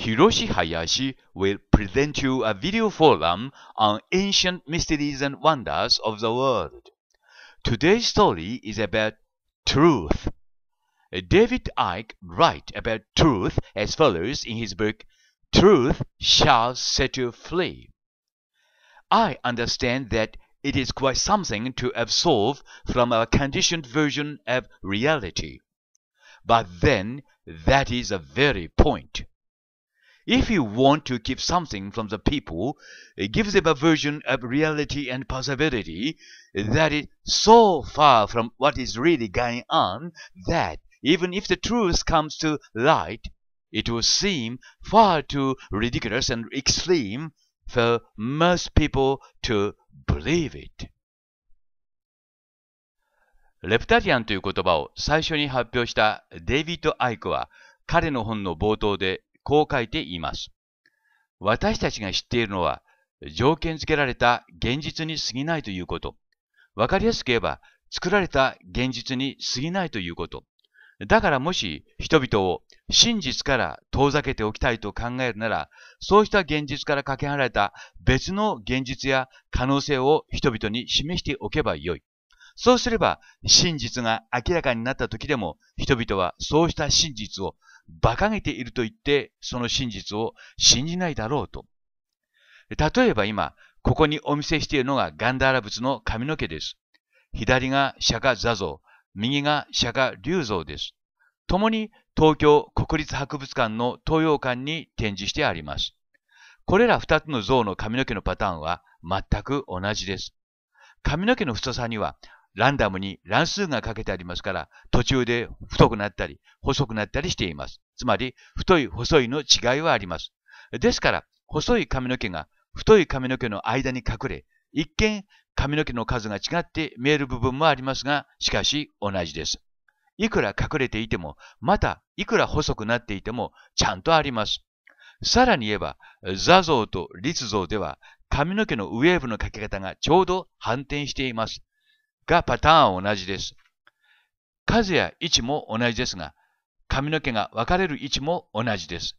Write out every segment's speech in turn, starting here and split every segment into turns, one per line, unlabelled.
Hiroshi Hayashi will present you a video forum on ancient mysteries and wonders of the world. Today's story is about truth. David Icke writes about truth as follows in his book Truth Shall Set You Free. I understand that it is quite something to absolve from our conditioned version of reality. But then that is the very point. If you want to keep something from the people, give them a version of reality and possibility that is so far from what is really going on that even if the truth comes to light, it will seem far too ridiculous and extreme for most people to believe it. レプタリアンという言葉を最初に発表したデイビッド・アイクは彼の本の冒頭でこう書いています。私たちが知っているのは、条件付けられた現実に過ぎないということ。わかりやすく言えば、作られた現実に過ぎないということ。だからもし人々を真実から遠ざけておきたいと考えるなら、そうした現実からかけ離れた別の現実や可能性を人々に示しておけばよい。そうすれば真実が明らかになった時でも人々はそうした真実を馬鹿げていると言って、その真実を信じないだろうと。例えば今、ここにお見せしているのがガンダーラ仏の髪の毛です。左が釈迦座像、右が釈迦竜像です。共に東京国立博物館の東洋館に展示してあります。これら二つの像の髪の毛のパターンは全く同じです。髪の毛の太さにはランダムに乱数がかけてありますから、途中で太くなったり細くなったりしています。つまり、太い、細いの違いはあります。ですから、細い髪の毛が太い髪の毛の間に隠れ、一見髪の毛の数が違って見える部分もありますが、しかし同じです。いくら隠れていても、またいくら細くなっていても、ちゃんとあります。さらに言えば、座像と立像では、髪の毛のウェーブのかけ方がちょうど反転しています。が、パターンは同じです。数や位置も同じですが、髪の毛が分かれる位置も同じです。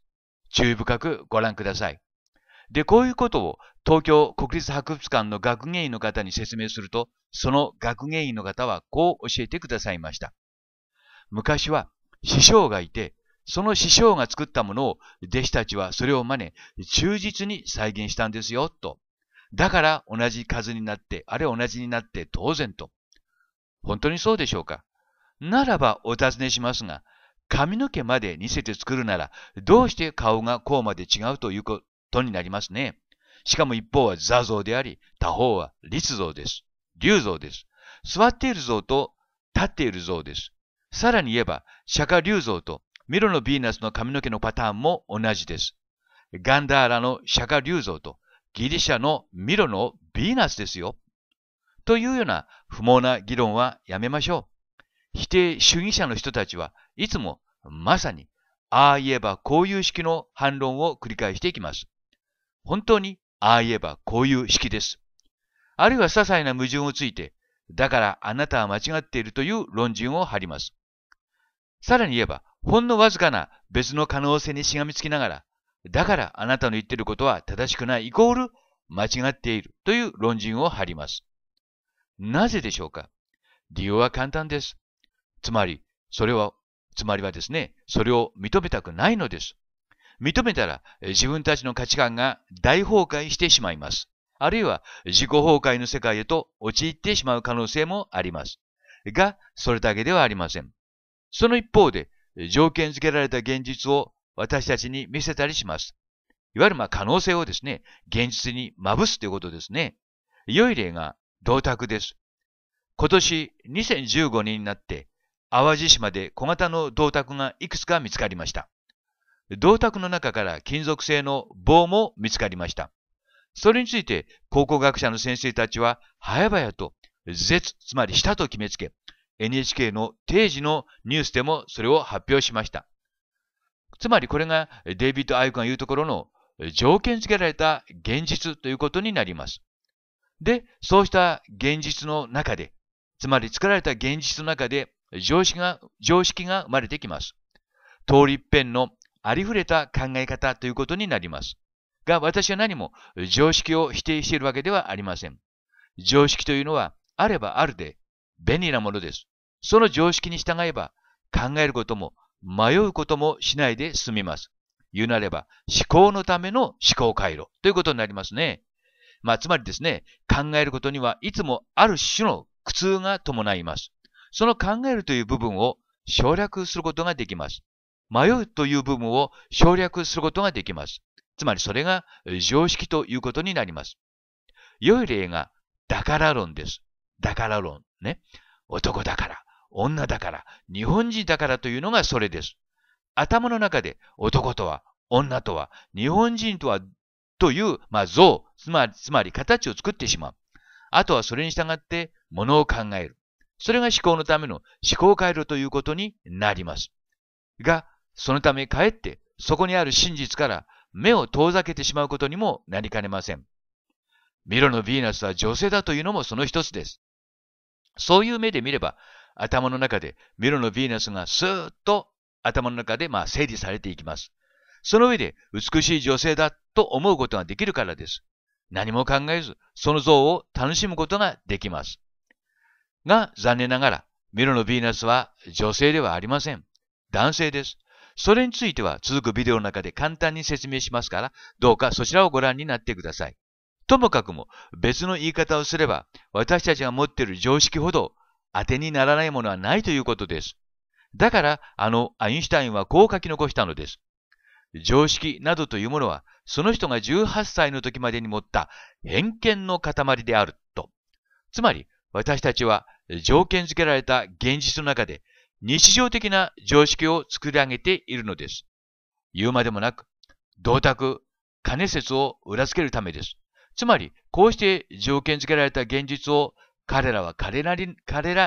注意深くご覧ください。で、こういうことを東京国立博物館の学芸員の方に説明すると、その学芸員の方はこう教えてくださいました。昔は師匠がいて、その師匠が作ったものを弟子たちはそれを真似、忠実に再現したんですよ、と。だから同じ数になって、あれ同じになって当然と。本当にそうでしょうかならばお尋ねしますが、髪の毛まで似せて作るなら、どうして顔がこうまで違うということになりますね。しかも一方は座像であり、他方は立像です。竜像です。座っている像と立っている像です。さらに言えば、釈迦竜像とミロのヴィーナスの髪の毛のパターンも同じです。ガンダーラの釈迦竜像とギリシャのミロのヴィーナスですよ。というような不毛な議論はやめましょう。否定主義者の人たちはいつもまさにああ言えばこういう式の反論を繰り返していきます。本当にああ言えばこういう式です。あるいは些細な矛盾をついて、だからあなたは間違っているという論順を張ります。さらに言えば、ほんのわずかな別の可能性にしがみつきながら、だからあなたの言ってることは正しくないイコール間違っているという論順を張ります。なぜでしょうか理由は簡単です。つまり、それは、つまりはですね、それを認めたくないのです。認めたら自分たちの価値観が大崩壊してしまいます。あるいは自己崩壊の世界へと陥ってしまう可能性もあります。が、それだけではありません。その一方で、条件付けられた現実を私たちに見せたりします。いわゆるま可能性をですね、現実にまぶすということですね。良い例が銅鐸です。今年2015年になって淡路島で小型の銅鐸がいくつか見つかりました。銅鐸の中から金属製の棒も見つかりました。それについて考古学者の先生たちは早々と絶、つまりしたと決めつけ、NHK の定時のニュースでもそれを発表しました。つまりこれがデイビッド・アイクが言うところの条件付けられた現実ということになります。で、そうした現実の中で、つまり作られた現実の中で常識が、常識が生まれてきます。通り一遍のありふれた考え方ということになります。が、私は何も常識を否定しているわけではありません。常識というのは、あればあるで便利なものです。その常識に従えば、考えることも迷うこともしないで済みます。言うなれば、思考のための思考回路ということになりますね。まあ、つまりですね、考えることにはいつもある種の苦痛が伴います。その考えるという部分を省略することができます。迷うという部分を省略することができます。つまりそれが常識ということになります。良い例が、だから論です。だから論。ね。男だから、女だから、日本人だからというのがそれです。頭の中で男とは、女とは、日本人とは、という、まあ、像、つまり、つまり形を作ってしまう。あとはそれに従って、ものを考える。それが思考のための思考回路ということになります。が、そのためかえってそこにある真実から目を遠ざけてしまうことにもなりかねません。ミロのヴィーナスは女性だというのもその一つです。そういう目で見れば、頭の中でミロのヴィーナスがスーッと頭の中でま整理されていきます。その上で美しい女性だと思うことができるからです。何も考えず、その像を楽しむことができます。が残念ながら、ミロのヴィーナスは女性ではありません。男性です。それについては続くビデオの中で簡単に説明しますから、どうかそちらをご覧になってください。ともかくも別の言い方をすれば、私たちが持っている常識ほど当てにならないものはないということです。だから、あのアインシュタインはこう書き残したのです。常識などというものは、その人が18歳の時までに持った偏見の塊であると。つまり、私たちは条件付けられた現実の中で日常的な常識を作り上げているのです。言うまでもなく、銅鐸、金説を裏付けるためです。つまり、こうして条件付けられた現実を彼らは彼ら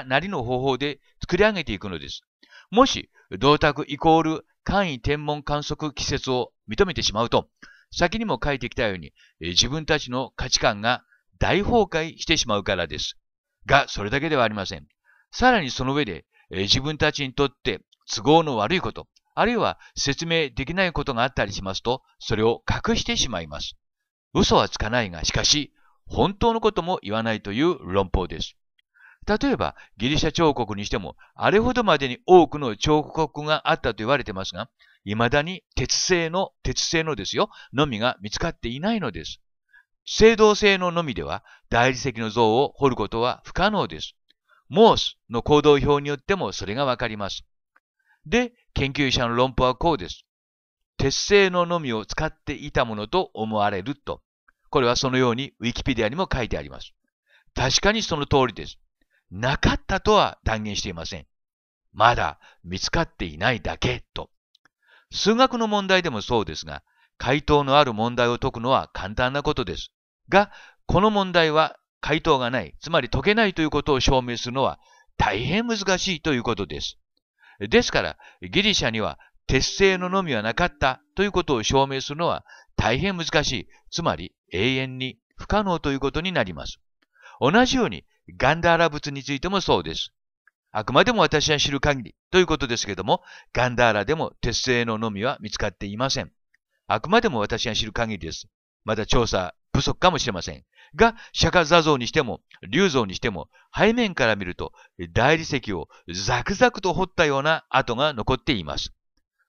なりの方法で作り上げていくのです。もし、銅鐸イコール簡易天文観測季節を認めてしまうと、先にも書いてきたように、自分たちの価値観が大崩壊してしまうからです。が、それだけではありません。さらにその上で、自分たちにとって都合の悪いこと、あるいは説明できないことがあったりしますと、それを隠してしまいます。嘘はつかないが、しかし、本当のことも言わないという論法です。例えば、ギリシャ彫刻にしても、あれほどまでに多くの彫刻があったと言われてますが、未だに鉄製の、鉄製のですよ、のみが見つかっていないのです。青銅性ののみでは大理石の像を彫ることは不可能です。モースの行動表によってもそれがわかります。で、研究者の論法はこうです。鉄製ののみを使っていたものと思われると。これはそのようにウィキペディアにも書いてあります。確かにその通りです。なかったとは断言していません。まだ見つかっていないだけと。数学の問題でもそうですが、回答のある問題を解くのは簡単なことです。が、この問題は回答がない、つまり解けないということを証明するのは大変難しいということです。ですから、ギリシャには鉄製ののみはなかったということを証明するのは大変難しい、つまり永遠に不可能ということになります。同じようにガンダーラ仏についてもそうです。あくまでも私は知る限りということですけども、ガンダーラでも鉄製ののみは見つかっていません。あくまでも私が知る限りです。まだ調査不足かもしれません。が、釈迦座像にしても、龍像にしても、背面から見ると、大理石をザクザクと掘ったような跡が残っています。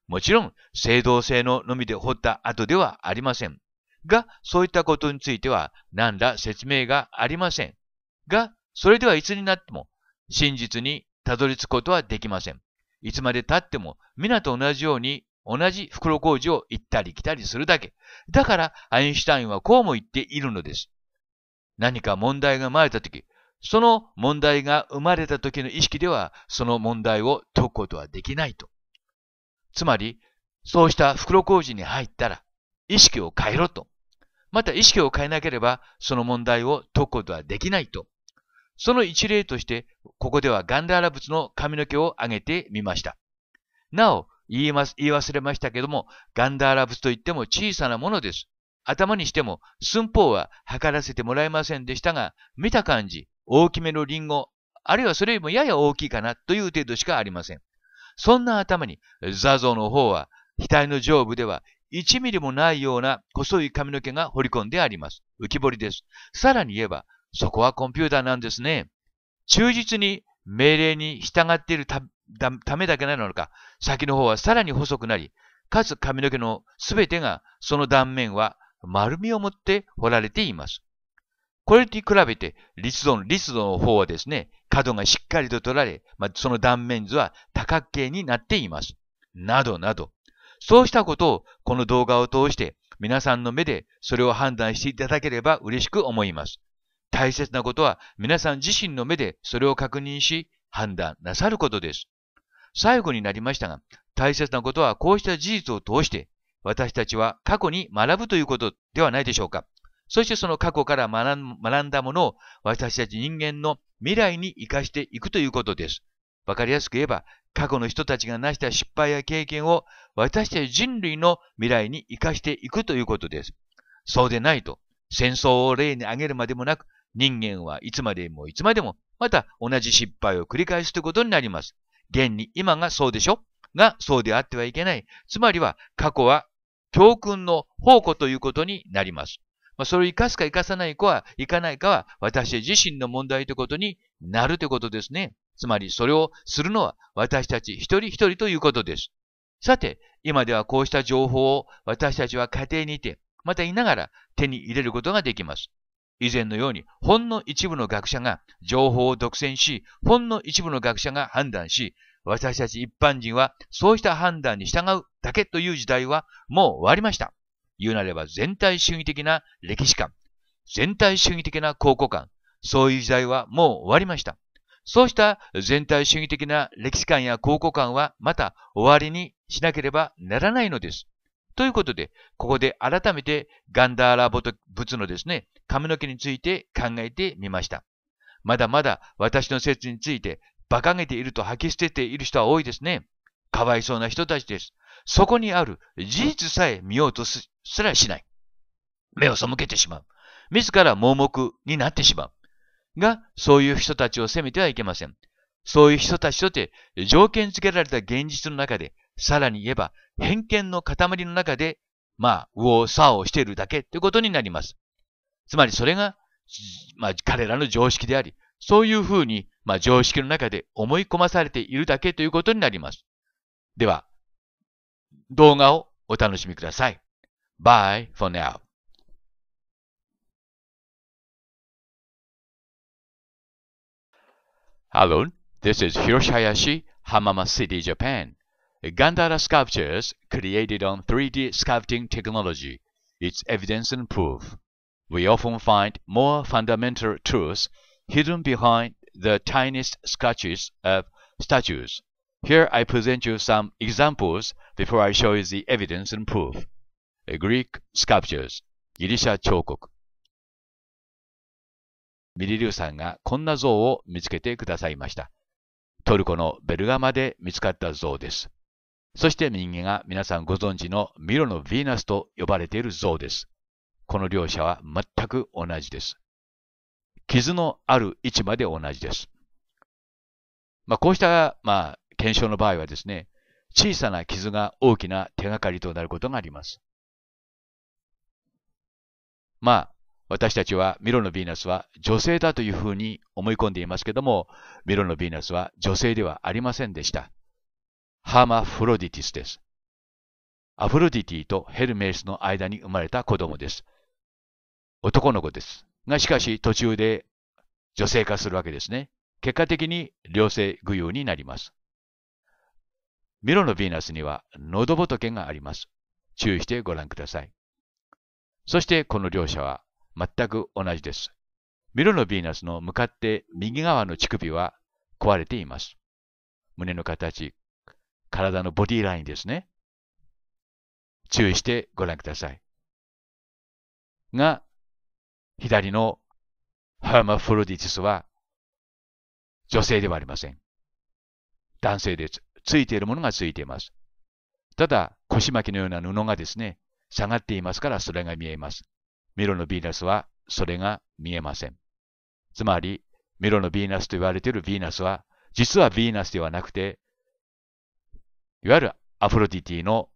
もちろん、青銅製ののみで掘った跡ではありません。が、そういったことについては、何ら説明がありません。が、それではいつになっても、真実にたどり着くことはできません。いつまで経っても、皆と同じように同じ袋小路を行ったり来たりするだけ。だから、アインシュタインはこうも言っているのです。何か問題が生まれたとき、その問題が生まれた時の意識では、その問題を解くことはできないと。つまり、そうした袋小路に入ったら、意識を変えろと。また意識を変えなければ、その問題を解くことはできないと。その一例として、ここではガンダーラ仏の髪の毛を上げてみました。なお、言います、言い忘れましたけども、ガンダーラブスといっても小さなものです。頭にしても寸法は測らせてもらえませんでしたが、見た感じ、大きめのリンゴ、あるいはそれよりもやや大きいかなという程度しかありません。そんな頭に、座像の方は、額の上部では1ミリもないような細い髪の毛が彫り込んであります。浮き彫りです。さらに言えば、そこはコンピューターなんですね。忠実に命令に従っているためだけなのか、先の方はさらに細くなり、かつ髪の毛のすべてがその断面は丸みを持って彫られています。これに比べて、立度の、立の方はですね、角がしっかりと取られ、まあ、その断面図は多角形になっています。などなど。そうしたことを、この動画を通して、皆さんの目でそれを判断していただければ嬉しく思います。大切なことは、皆さん自身の目でそれを確認し、判断なさることです。最後になりましたが、大切なことはこうした事実を通して、私たちは過去に学ぶということではないでしょうか。そしてその過去から学んだものを私たち人間の未来に生かしていくということです。わかりやすく言えば、過去の人たちが成した失敗や経験を私たち人類の未来に生かしていくということです。そうでないと、戦争を例に挙げるまでもなく、人間はいつまでもいつまでも、また同じ失敗を繰り返すということになります。現に今がそうでしょがそうであってはいけない。つまりは過去は教訓の宝庫ということになります。まあ、それを生かすか生かさないかは、生かないかは私自身の問題ということになるということですね。つまりそれをするのは私たち一人一人ということです。さて、今ではこうした情報を私たちは家庭にいて、またいながら手に入れることができます。以前のように、ほんの一部の学者が情報を独占し、ほんの一部の学者が判断し、私たち一般人はそうした判断に従うだけという時代はもう終わりました。言うなれば全体主義的な歴史観、全体主義的な考古観、そういう時代はもう終わりました。そうした全体主義的な歴史観や考古観はまた終わりにしなければならないのです。ということで、ここで改めてガンダーラボ仏のですね、髪の毛について考えてみました。まだまだ私の説について馬鹿げていると吐き捨てている人は多いですね。かわいそうな人たちです。そこにある事実さえ見ようとすらしない。目を背けてしまう。自ら盲目になってしまう。が、そういう人たちを責めてはいけません。そういう人たちとて条件付けられた現実の中で、さらに言えば偏見の塊の中で、まあ、右往左往しているだけということになります。つまりそれが、まあ、彼らの常識であり、そういうふうに、まあ、常識の中で思い込まされているだけということになります。では、動画をお楽しみください。Bye for now. Hello, this is Hiroshi Hayashi, Hamama City, Japan. Gandhara sculptures created on 3D sculpting technology, its evidence and proof. We often find more fundamental truths hidden behind the tiniest sketches of statues. Here I present you some examples before I show you the evidence and proof. Greek sculptures ギリシャ彫刻ミリリュウさんがこんな像を見つけてくださいました。トルコのベルガマで見つかった像です。そして右が皆さんご存知のミロのヴィーナスと呼ばれている像です。この両者は全く同じです。傷のある位置まで同じです。まあ、こうした、まあ、検証の場合はですね、小さな傷が大きな手がかりとなることがあります。まあ、私たちはミロのヴィーナスは女性だというふうに思い込んでいますけども、ミロのヴィーナスは女性ではありませんでした。ハーマフロディティスです。アフロディティとヘルメスの間に生まれた子供です。男の子です。が、しかし途中で女性化するわけですね。結果的に良性具有になります。ミロのヴィーナスには喉仏があります。注意してご覧ください。そしてこの両者は全く同じです。ミロのヴィーナスの向かって右側の乳首は壊れています。胸の形、体のボディラインですね。注意してご覧ください。が、左のハーマフロディティスは女性ではありません。男性です。ついているものがついています。ただ、腰巻きのような布がですね、下がっていますからそれが見えます。ミロのヴィーナスはそれが見えません。つまり、ミロのヴィーナスと言われているヴィーナスは、実はヴィーナスではなくて、いわゆるアフロディティの、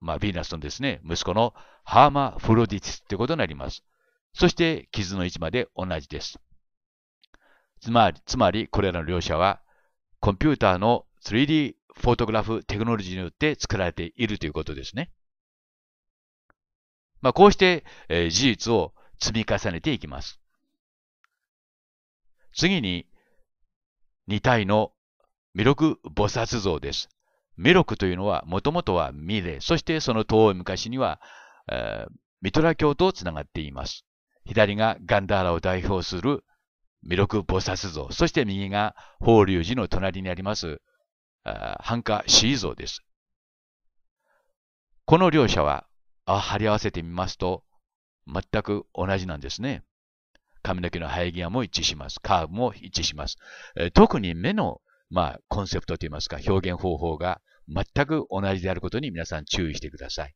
まあ、ヴィーナスのですね、息子のハーマフロディティスということになります。そして、傷の位置まで同じです。つまり、つまりこれらの両者は、コンピューターの 3D フォトグラフテクノロジーによって作られているということですね。まあ、こうして、えー、事実を積み重ねていきます。次に、2体の弥勒菩薩像です。ミロクというのは、もともとはミレ、そしてその遠い昔には、えー、ミトラ教とつながっています。左がガンダーラを代表するロク菩薩像、そして右が法隆寺の隣にあります、繁華シー像です。この両者は、貼張り合わせてみますと、全く同じなんですね。髪の毛の生え際も一致します。カーブも一致します。え特に目のまあ、コンセプトといいますか、表現方法が全く同じであることに皆さん注意してください。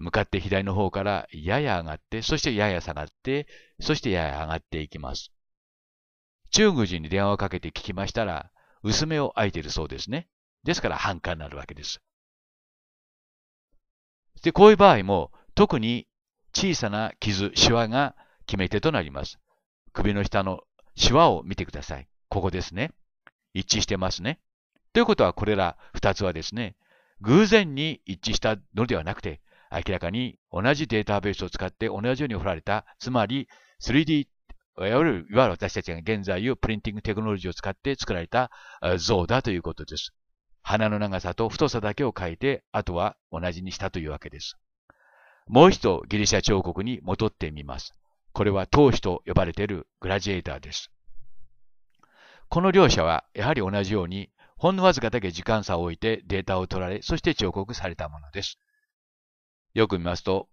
向かって左の方からやや上がって、そしてやや下がって、そしてやや上がっていきます。中国人に電話をかけて聞きましたら、薄めを開いているそうですね。ですから反感になるわけです。で、こういう場合も、特に小さな傷、シワが決め手となります。首の下のシワを見てください。ここですね。一致してますね。ということは、これら2つはですね、偶然に一致したのではなくて、明らかに同じデータベースを使って同じように振られた、つまり 3D、いわゆる私たちが現在いうプリンティングテクノロジーを使って作られた像だということです。花の長さと太さだけを変えて、あとは同じにしたというわけです。もう一度ギリシャ彫刻に戻ってみます。これは頭皮と呼ばれているグラジエーターです。この両者はやはり同じように、ほんのわずかだけ時間差を置いてデータを取られ、そして彫刻されたものです。よく見ますと、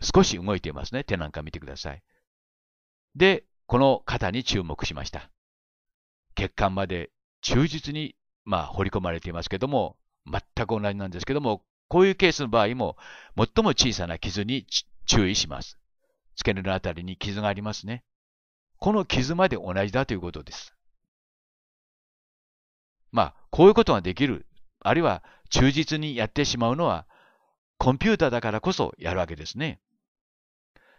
少し動いていますね。手なんか見てください。で、この肩に注目しました。血管まで忠実に、まあ、彫り込まれていますけども、全く同じなんですけども、こういうケースの場合も、最も小さな傷に注意します。付け根のあたりに傷がありますね。この傷まで同じだということです。まあ、こういうことができる、あるいは忠実にやってしまうのは、コンピューターだからこそやるわけですね。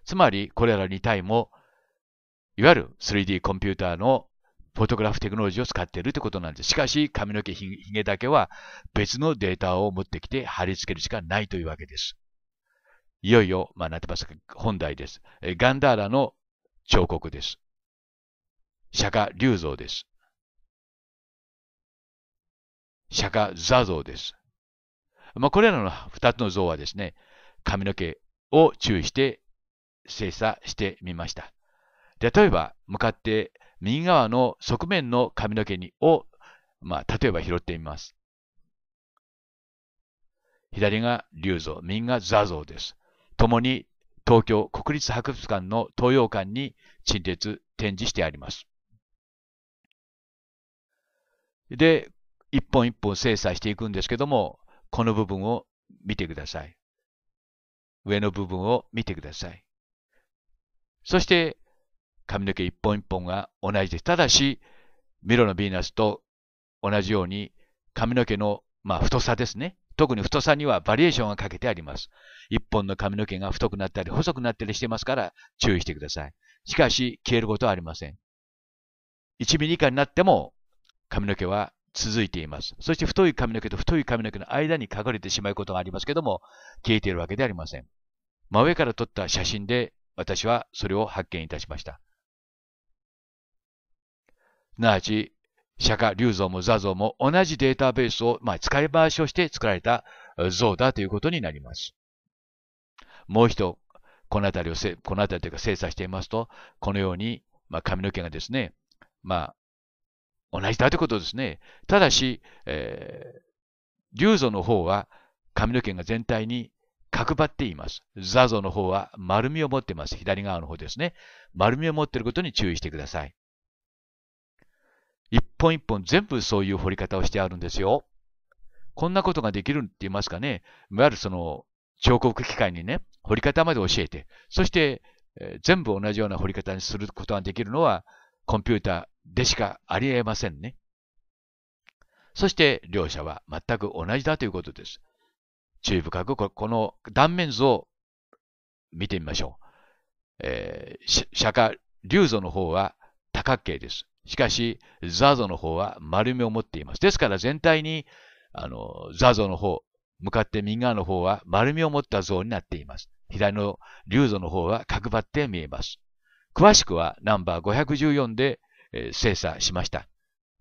つまり、これら2体も、いわゆる 3D コンピューターのフォトグラフテクノロジーを使っているということなんです。しかし、髪の毛ひげだけは別のデータを持ってきて貼り付けるしかないというわけです。いよいよ、まあ、なってます本題です。ガンダーラの彫刻です。釈迦龍造です。釈迦座像です。まあ、これらの2つの像はですね、髪の毛を注意して精査してみました。例えば、向かって右側の側面の髪の毛にを、まあ、例えば拾ってみます。左が龍像、右が座像です。ともに東京国立博物館の東洋館に陳列展示してあります。で、一本一本精査していくんですけども、この部分を見てください。上の部分を見てください。そして、髪の毛一本一本が同じです。ただし、ミロのヴィーナスと同じように、髪の毛の、まあ、太さですね。特に太さにはバリエーションがかけてあります。一本の髪の毛が太くなったり、細くなったりしてますから、注意してください。しかし、消えることはありません。1ミリ以下になっても、髪の毛は続いています。そして太い髪の毛と太い髪の毛の間に隠れてしまうことがありますけども、消えているわけではありません。真上から撮った写真で私はそれを発見いたしました。すなわち、釈迦、龍像も座像も同じデータベースを、まあ、使い回しをして作られた像だということになります。もう一度、この辺りをこの辺りというか精査していますと、このように、まあ、髪の毛がですね、まあ、同じだということですね。ただし、えー、流の方は髪の毛が全体に角張っています。座像の方は丸みを持っています。左側の方ですね。丸みを持っていることに注意してください。一本一本全部そういう彫り方をしてあるんですよ。こんなことができるって言いますかね。いわゆるその彫刻機械にね、彫り方まで教えて、そして、えー、全部同じような彫り方にすることができるのは、コンピューター、でしかありえませんね。そして両者は全く同じだということです。注意深くこの断面図を見てみましょう。えー、釈迦龍像の方は多角形です。しかし、座像の方は丸みを持っています。ですから全体に、あの、座像の方、向かって右側の方は丸みを持った像になっています。左の龍像の方は角張って見えます。詳しくはナンバー514でえ精査しました、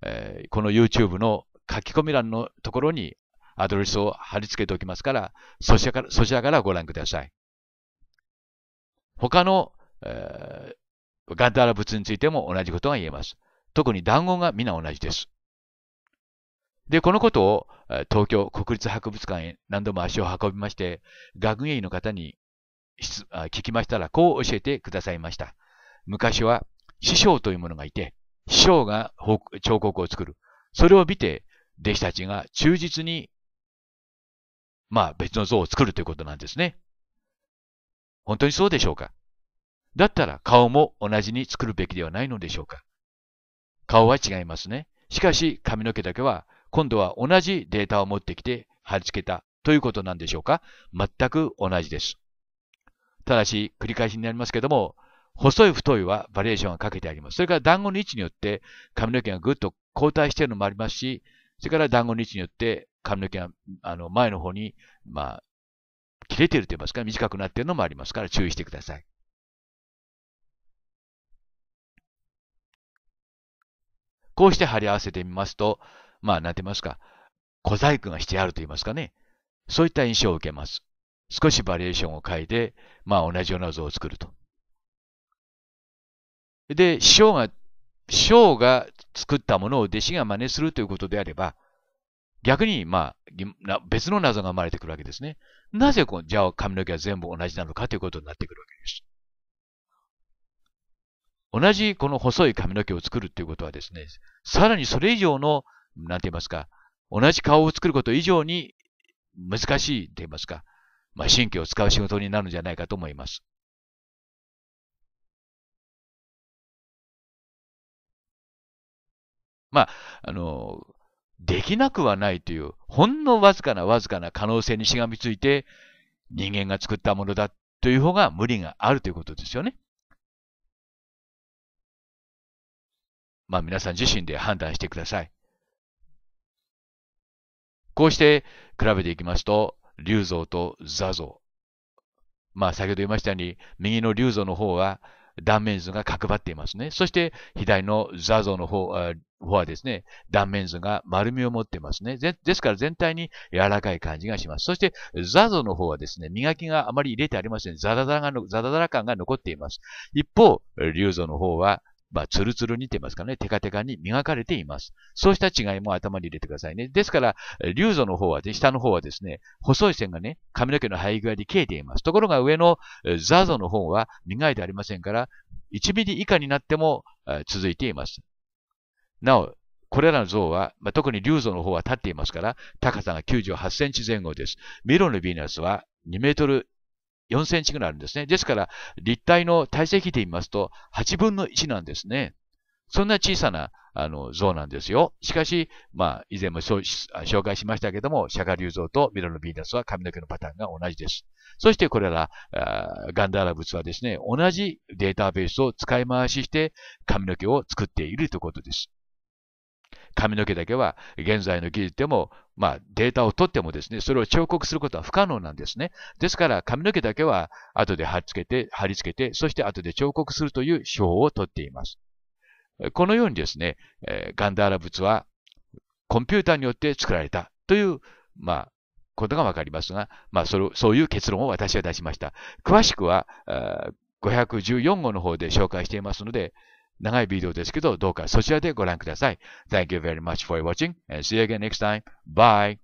えこの YouTube の書き込み欄のところにアドレスを貼り付けておきますから、そちらからそちらからご覧ください。他の、えー、ガンダーラ物についても同じことが言えます。特に談合が皆同じです。で、このことを東京国立博物館へ何度も足を運びまして、学芸員の方に聞きましたら、こう教えてくださいました。昔は師匠というものがいて、師匠が彫刻を作る。それを見て、弟子たちが忠実に、まあ別の像を作るということなんですね。本当にそうでしょうかだったら顔も同じに作るべきではないのでしょうか顔は違いますね。しかし髪の毛だけは今度は同じデータを持ってきて貼り付けたということなんでしょうか全く同じです。ただし繰り返しになりますけども、細い太いはバリエーションがかけてあります。それから団子の位置によって髪の毛がぐっと後退しているのもありますし、それから団子の位置によって髪の毛があの前の方に、まあ、切れてると言いますか、短くなっているのもありますから注意してください。こうして貼り合わせてみますと、まあ、なんて言いますか、小細工がしてあると言いますかね、そういった印象を受けます。少しバリエーションを変えて、まあ、同じような像を作ると。で、師匠が、師匠が作ったものを弟子が真似するということであれば、逆に、まあ、別の謎が生まれてくるわけですね。なぜじゃあ髪の毛は全部同じなのかということになってくるわけです。同じこの細い髪の毛を作るということはですね、さらにそれ以上の、なんて言いますか、同じ顔を作ること以上に難しいと言いますか、まあ、神経を使う仕事になるんじゃないかと思います。まあ、あの、できなくはないという、ほんのわずかなわずかな可能性にしがみついて、人間が作ったものだという方が無理があるということですよね。まあ皆さん自身で判断してください。こうして比べていきますと、龍像と座像。まあ先ほど言いましたように、右の龍像の方は断面図が角張っていますね。そして左の座像の方、方はですね、断面図が丸みを持ってますね。ですから全体に柔らかい感じがします。そして、ザゾの方はですね、磨きがあまり入れてありません。ザダダラが、ザダダラ感が残っています。一方、リュウゾの方は、まあ、ツルツルにてますかね、テカテカに磨かれています。そうした違いも頭に入れてくださいね。ですから、リュウゾの方は、下の方はですね、細い線がね、髪の毛の生え具合で消えています。ところが上のザゾの方は磨いてありませんから、1ミリ以下になっても続いています。なお、これらの像は、まあ、特に竜像の方は立っていますから、高さが98センチ前後です。ミロのヴィーナスは2メートル4センチぐらいあるんですね。ですから、立体の体積で言いますと、8分の1なんですね。そんな小さなあの像なんですよ。しかし、まあ、以前も紹介しましたけども、釈迦竜像とミロのヴィーナスは髪の毛のパターンが同じです。そしてこれら、ガンダーラ仏はですね、同じデータベースを使い回しして髪の毛を作っているということです。髪の毛だけは現在の技術でも、まあ、データを取ってもですね、それを彫刻することは不可能なんですね。ですから髪の毛だけは後で貼り付けて、貼り付けて、そして後で彫刻するという手法をとっています。このようにですね、ガンダーラ仏はコンピューターによって作られたという、まあ、ことがわかりますが、まあそれ、そういう結論を私は出しました。詳しくは、514号の方で紹介していますので、長いビデオですけど、どうかそちらでご覧ください。Thank you very much for watching and see you again next time. Bye!